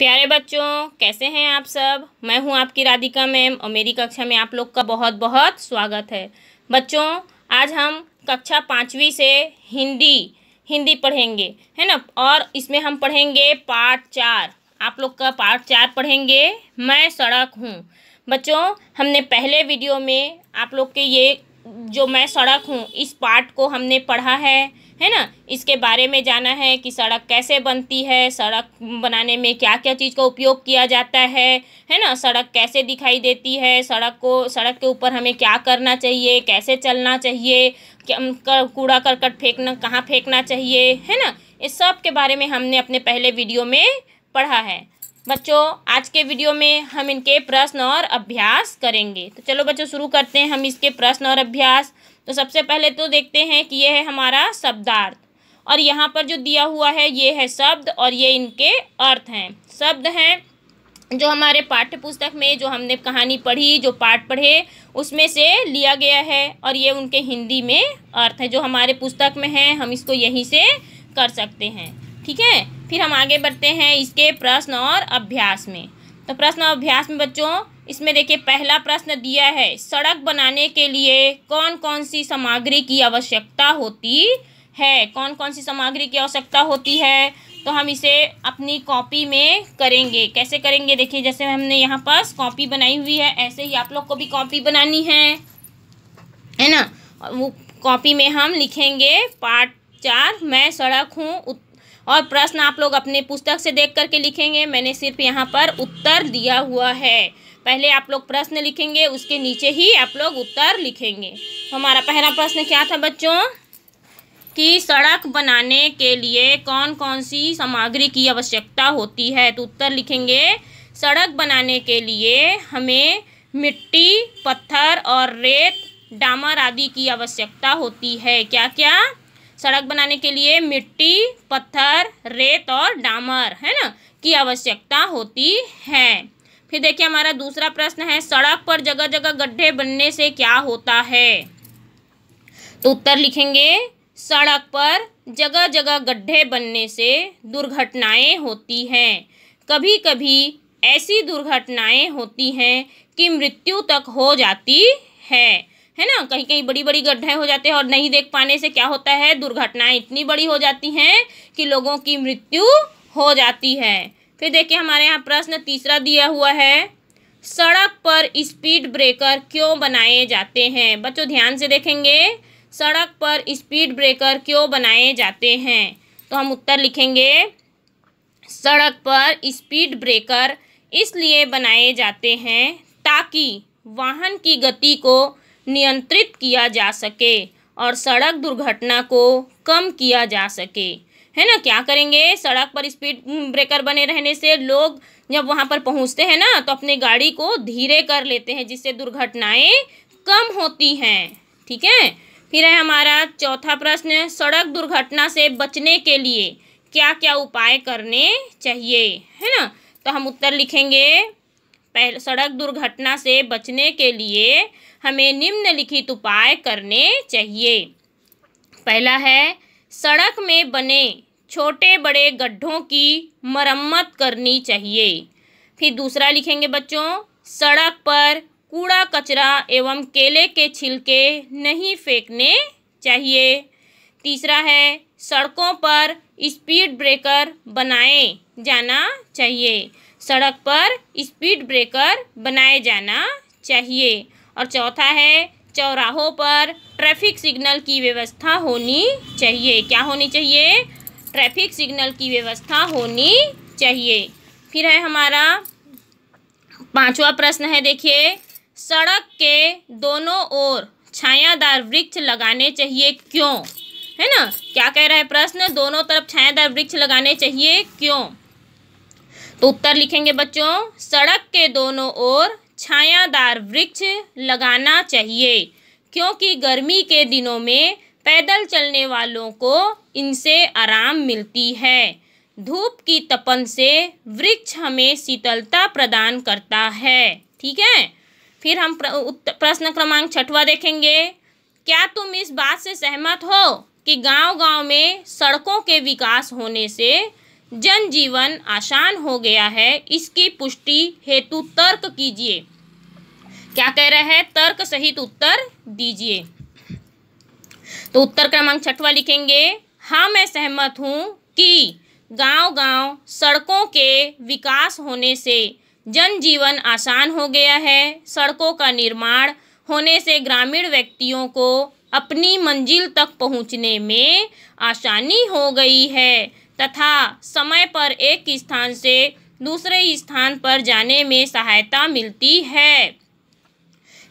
प्यारे बच्चों कैसे हैं आप सब मैं हूं आपकी राधिका मैम और मेरी कक्षा में आप लोग का बहुत बहुत स्वागत है बच्चों आज हम कक्षा पाँचवीं से हिंदी हिंदी पढ़ेंगे है ना और इसमें हम पढ़ेंगे पार्ट चार आप लोग का पार्ट चार पढ़ेंगे मैं सड़क हूँ बच्चों हमने पहले वीडियो में आप लोग के ये जो मैं सड़क हूँ इस पार्ट को हमने पढ़ा है है ना इसके बारे में जाना है कि सड़क कैसे बनती है सड़क बनाने में क्या क्या चीज़ का उपयोग किया जाता है है ना सड़क कैसे दिखाई देती है सड़क को सड़क के ऊपर हमें क्या करना चाहिए कैसे चलना चाहिए कूड़ा करकट फेंकना कहाँ फेंकना चाहिए है ना इस सब के बारे में हमने अपने पहले वीडियो में पढ़ा है बच्चों आज के वीडियो में हम इनके प्रश्न और अभ्यास करेंगे तो चलो बच्चों शुरू करते हैं हम इसके प्रश्न और अभ्यास तो सबसे पहले तो देखते हैं कि यह है हमारा शब्दार्थ और यहाँ पर जो दिया हुआ है ये है शब्द और ये इनके अर्थ हैं शब्द हैं जो हमारे पाठ्य पुस्तक में जो हमने कहानी पढ़ी जो पाठ पढ़े उसमें से लिया गया है और ये उनके हिंदी में अर्थ है जो हमारे पुस्तक में है हम इसको यहीं से कर सकते हैं ठीक है फिर हम आगे बढ़ते हैं इसके प्रश्न और अभ्यास में तो प्रश्न और अभ्यास में बच्चों इसमें देखिए पहला प्रश्न दिया है सड़क बनाने के लिए कौन कौन सी सामग्री की आवश्यकता होती है कौन कौन सी सामग्री की आवश्यकता होती है तो हम इसे अपनी कॉपी में करेंगे कैसे करेंगे देखिए जैसे हमने यहाँ पास कॉपी बनाई हुई है ऐसे ही आप लोग को भी कॉपी बनानी है है ना वो कॉपी में हम लिखेंगे पार्ट चार मैं सड़क हूँ और प्रश्न आप लोग अपने पुस्तक से देख करके लिखेंगे मैंने सिर्फ यहाँ पर उत्तर दिया हुआ है पहले आप लोग प्रश्न लिखेंगे उसके नीचे ही आप लोग उत्तर लिखेंगे हमारा पहला प्रश्न क्या था बच्चों कि सड़क बनाने के लिए कौन कौन सी सामग्री की आवश्यकता होती है तो उत्तर लिखेंगे सड़क बनाने के लिए हमें मिट्टी पत्थर और रेत डामर आदि की आवश्यकता होती है क्या क्या सड़क बनाने के लिए मिट्टी पत्थर रेत और डामर है ना की आवश्यकता होती है फिर देखिए हमारा दूसरा प्रश्न है सड़क पर जगह जगह गड्ढे बनने से क्या होता है तो उत्तर लिखेंगे सड़क पर जगह जगह गड्ढे बनने से दुर्घटनाएं होती हैं कभी कभी ऐसी दुर्घटनाएं होती हैं कि मृत्यु तक हो जाती है है ना कहीं कहीं बड़ी बड़ी गड्ढे हो जाते हैं और नहीं देख पाने से क्या होता है दुर्घटनाएं इतनी बड़ी हो जाती हैं कि लोगों की मृत्यु हो जाती है फिर देखिए हमारे यहाँ प्रश्न तीसरा दिया हुआ है सड़क पर स्पीड ब्रेकर क्यों बनाए जाते हैं बच्चों ध्यान से देखेंगे सड़क पर स्पीड ब्रेकर क्यों बनाए जाते हैं तो हम उत्तर लिखेंगे सड़क पर स्पीड ब्रेकर इसलिए बनाए जाते हैं ताकि वाहन की गति को नियंत्रित किया जा सके और सड़क दुर्घटना को कम किया जा सके है ना क्या करेंगे सड़क पर स्पीड हम्म, ब्रेकर बने रहने से लोग जब वहाँ पर पहुँचते हैं ना तो अपनी गाड़ी को धीरे कर लेते हैं जिससे दुर्घटनाएँ कम होती हैं ठीक है फिर है हमारा चौथा प्रश्न सड़क दुर्घटना से बचने के लिए क्या क्या उपाय करने चाहिए है ना तो हम उत्तर लिखेंगे पहले सड़क दुर्घटना से बचने के लिए हमें निम्नलिखित उपाय करने चाहिए पहला है सड़क में बने छोटे बड़े गड्ढों की मरम्मत करनी चाहिए फिर दूसरा लिखेंगे बच्चों सड़क पर कूड़ा कचरा एवं केले के छिलके नहीं फेंकने चाहिए तीसरा है सड़कों पर स्पीड ब्रेकर बनाए जाना चाहिए सड़क पर स्पीड ब्रेकर बनाए जाना चाहिए और चौथा है चौराहों पर ट्रैफिक सिग्नल की व्यवस्था होनी चाहिए क्या होनी चाहिए ट्रैफिक सिग्नल की व्यवस्था होनी चाहिए फिर है हमारा पांचवा प्रश्न है देखिए सड़क के दोनों ओर छायादार वृक्ष लगाने चाहिए क्यों है ना क्या कह रहा है प्रश्न दोनों तरफ छायादार वृक्ष लगाने चाहिए क्यों तो उत्तर लिखेंगे बच्चों सड़क के दोनों ओर छायादार वृक्ष लगाना चाहिए क्योंकि गर्मी के दिनों में पैदल चलने वालों को इनसे आराम मिलती है धूप की तपन से वृक्ष हमें शीतलता प्रदान करता है ठीक है फिर हम प्रश्न क्रमांक छठवा देखेंगे क्या तुम इस बात से सहमत हो कि गांव-गांव में सड़कों के विकास होने से जनजीवन आसान हो गया है इसकी पुष्टि हेतु तर्क कीजिए क्या कह रहा है तर्क सहित उत्तर दीजिए तो उत्तर क्रमांक छठवा लिखेंगे हाँ मैं सहमत हूँ कि गांव-गांव सड़कों के विकास होने से जनजीवन आसान हो गया है सड़कों का निर्माण होने से ग्रामीण व्यक्तियों को अपनी मंजिल तक पहुंचने में आसानी हो गई है तथा समय पर एक स्थान से दूसरे स्थान पर जाने में सहायता मिलती है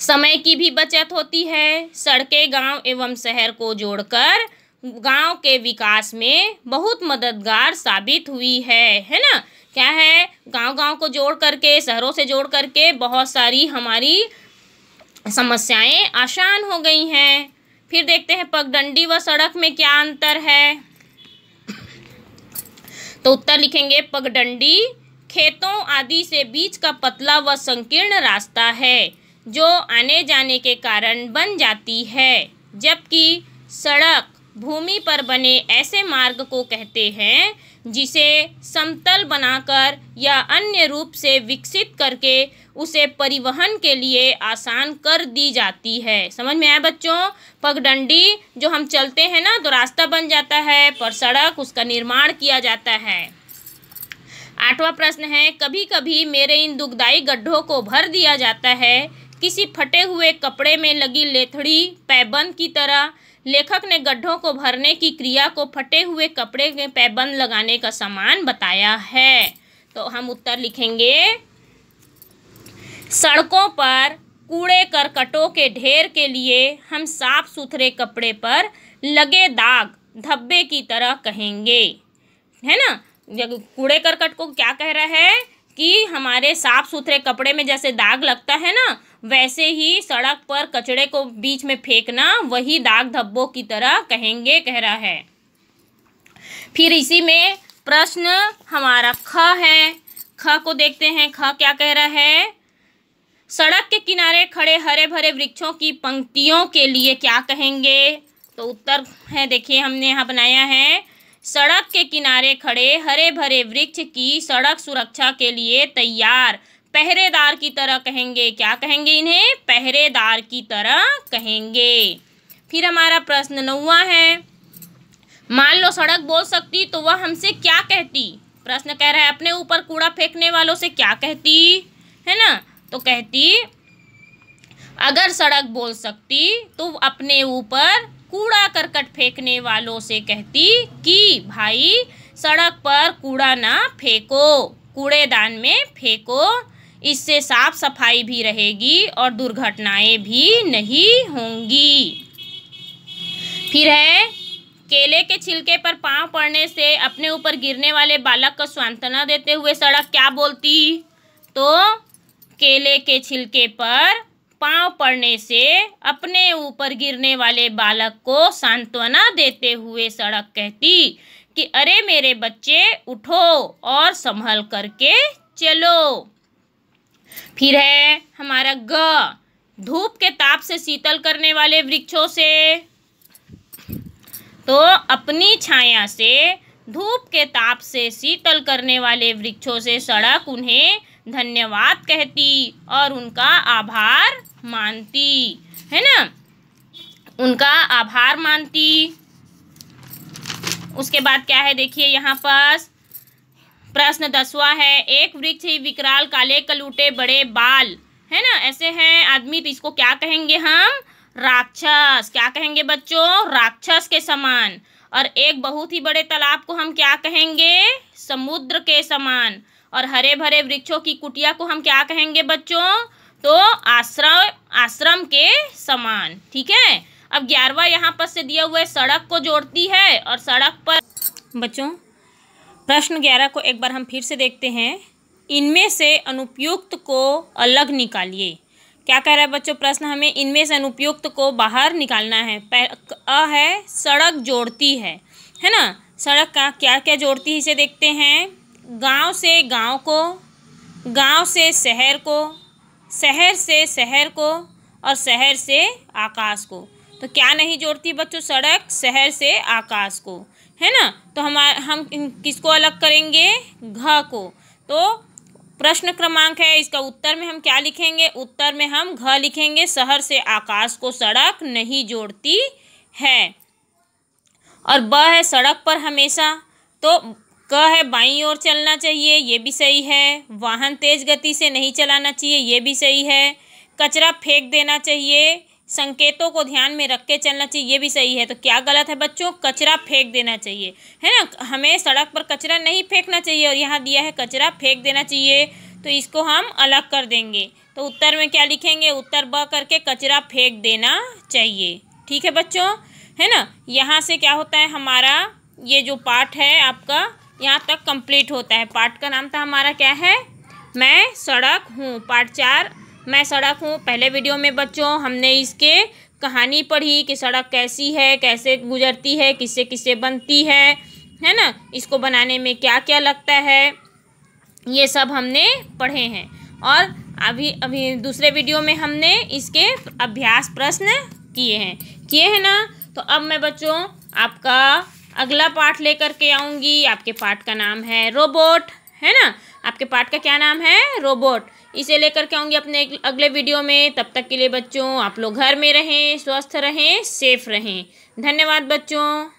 समय की भी बचत होती है सड़कें गांव एवं शहर को जोड़कर गांव के विकास में बहुत मददगार साबित हुई है है ना क्या है गांव गांव को जोड़ करके शहरों से जोड़ करके बहुत सारी हमारी समस्याएं आसान हो गई हैं फिर देखते हैं पगडंडी व सड़क में क्या अंतर है तो उत्तर लिखेंगे पगडंडी खेतों आदि से बीच का पतला व संकीर्ण रास्ता है जो आने जाने के कारण बन जाती है जबकि सड़क भूमि पर बने ऐसे मार्ग को कहते हैं जिसे समतल बनाकर या अन्य रूप से विकसित करके उसे परिवहन के लिए आसान कर दी जाती है समझ में आया बच्चों पगडंडी जो हम चलते हैं ना तो रास्ता बन जाता है पर सड़क उसका निर्माण किया जाता है आठवां प्रश्न है कभी कभी मेरे इन दुखदाई गड्ढों को भर दिया जाता है किसी फटे हुए कपड़े में लगी लेथड़ी पैबंद की तरह लेखक ने गड्ढों को भरने की क्रिया को फटे हुए कपड़े के पैबंद लगाने का समान बताया है तो हम उत्तर लिखेंगे सड़कों पर कूड़े करकटों के ढेर के लिए हम साफ सुथरे कपड़े पर लगे दाग धब्बे की तरह कहेंगे है ना कूड़े करकट को क्या कह रहा है कि हमारे साफ़ सुथरे कपड़े में जैसे दाग लगता है ना वैसे ही सड़क पर कचड़े को बीच में फेंकना वही दाग धब्बों की तरह कहेंगे कह रहा है फिर इसी में प्रश्न हमारा ख है ख को देखते हैं ख क्या कह रहा है सड़क के किनारे खड़े हरे भरे वृक्षों की पंक्तियों के लिए क्या कहेंगे तो उत्तर है देखिए हमने यहाँ बनाया है सड़क के किनारे खड़े हरे भरे वृक्ष की सड़क सुरक्षा के लिए तैयार पहरेदार की तरह कहेंगे क्या कहेंगे इन्हें पहरेदार की तरह कहेंगे फिर हमारा प्रश्न नौवा है मान लो सड़क बोल सकती तो वह हमसे क्या कहती प्रश्न कह रहा है अपने ऊपर कूड़ा फेंकने वालों से क्या कहती है ना तो कहती अगर सड़क बोल सकती तो अपने ऊपर कूड़ा करकट फेंकने वालों से कहती कि भाई सड़क पर कूड़ा ना फेंको कूड़ेदान में फेंको इससे साफ सफाई भी रहेगी और दुर्घटनाएं भी नहीं होंगी फिर है केले के छिलके पर पांव पड़ने से अपने ऊपर गिरने वाले बालक को सांत्वना देते हुए सड़क क्या बोलती तो केले के छिलके पर पांव पड़ने से अपने ऊपर गिरने वाले बालक को सांत्वना देते हुए सड़क कहती कि अरे मेरे बच्चे उठो और संभल करके चलो फिर है हमारा ग धूप के ताप से शीतल करने वाले वृक्षों से तो अपनी छाया से धूप के ताप से शीतल करने वाले वृक्षों से सड़क उन्हें धन्यवाद कहती और उनका आभार मानती है ना उनका आभार मानती उसके बाद क्या है देखिए यहाँ पास प्रश्न दसवा है एक वृक्ष ही विकराल काले कलूटे बड़े बाल है ना ऐसे हैं आदमी तो इसको क्या कहेंगे हम राक्षस क्या कहेंगे बच्चों राक्षस के समान और एक बहुत ही बड़े तालाब को हम क्या कहेंगे समुद्र के समान और हरे भरे वृक्षों की कुटिया को हम क्या कहेंगे बच्चों तो आश्रम आश्रम के समान ठीक है अब ग्यारहवा यहाँ पर से दिया हुआ है सड़क को जोड़ती है और सड़क पर बच्चों प्रश्न ग्यारह को एक बार हम फिर से देखते हैं इनमें से अनुपयुक्त को अलग निकालिए क्या कह रहा है बच्चों प्रश्न हमें इनमें से अनुपयुक्त को बाहर निकालना है अ है सड़क जोड़ती है है ना सड़क का क्या क्या जोड़ती है इसे देखते हैं गांव से गांव को गांव से शहर को शहर से शहर को और शहर से आकाश को तो क्या नहीं जोड़ती बच्चों सड़क शहर से आकाश को है ना तो हम हम किसको अलग करेंगे घ को तो प्रश्न क्रमांक है इसका उत्तर में हम क्या लिखेंगे उत्तर में हम घ लिखेंगे शहर से आकाश को सड़क नहीं जोड़ती है और ब है सड़क पर हमेशा तो क है बाई ओर चलना चाहिए ये भी सही है वाहन तेज गति से नहीं चलाना चाहिए ये भी सही है कचरा फेंक देना चाहिए संकेतों को ध्यान में रख के चलना चाहिए ये भी सही है तो क्या गलत है बच्चों कचरा फेंक देना चाहिए है ना हमें सड़क पर कचरा नहीं फेंकना चाहिए और यहाँ दिया है कचरा फेंक देना चाहिए तो इसको हम अलग कर देंगे तो उत्तर में क्या लिखेंगे उत्तर ब करके कचरा फेंक देना चाहिए ठीक है बच्चों है ना यहाँ से क्या होता है हमारा ये जो पाठ है आपका यहाँ तक कंप्लीट होता है पार्ट का नाम था हमारा क्या है मैं सड़क हूँ पार्ट चार मैं सड़क हूँ पहले वीडियो में बच्चों हमने इसके कहानी पढ़ी कि सड़क कैसी है कैसे गुजरती है किससे किससे बनती है है ना इसको बनाने में क्या क्या लगता है ये सब हमने पढ़े हैं और अभी अभी दूसरे वीडियो में हमने इसके अभ्यास प्रश्न किए हैं किए हैं ना तो अब मैं बच्चों आपका अगला पार्ट लेकर के आऊँगी आपके पार्ट का नाम है रोबोट है ना आपके पार्ट का क्या नाम है रोबोट इसे लेकर के आऊँगी अपने अगले वीडियो में तब तक के लिए बच्चों आप लोग घर में रहें स्वस्थ रहें सेफ रहें धन्यवाद बच्चों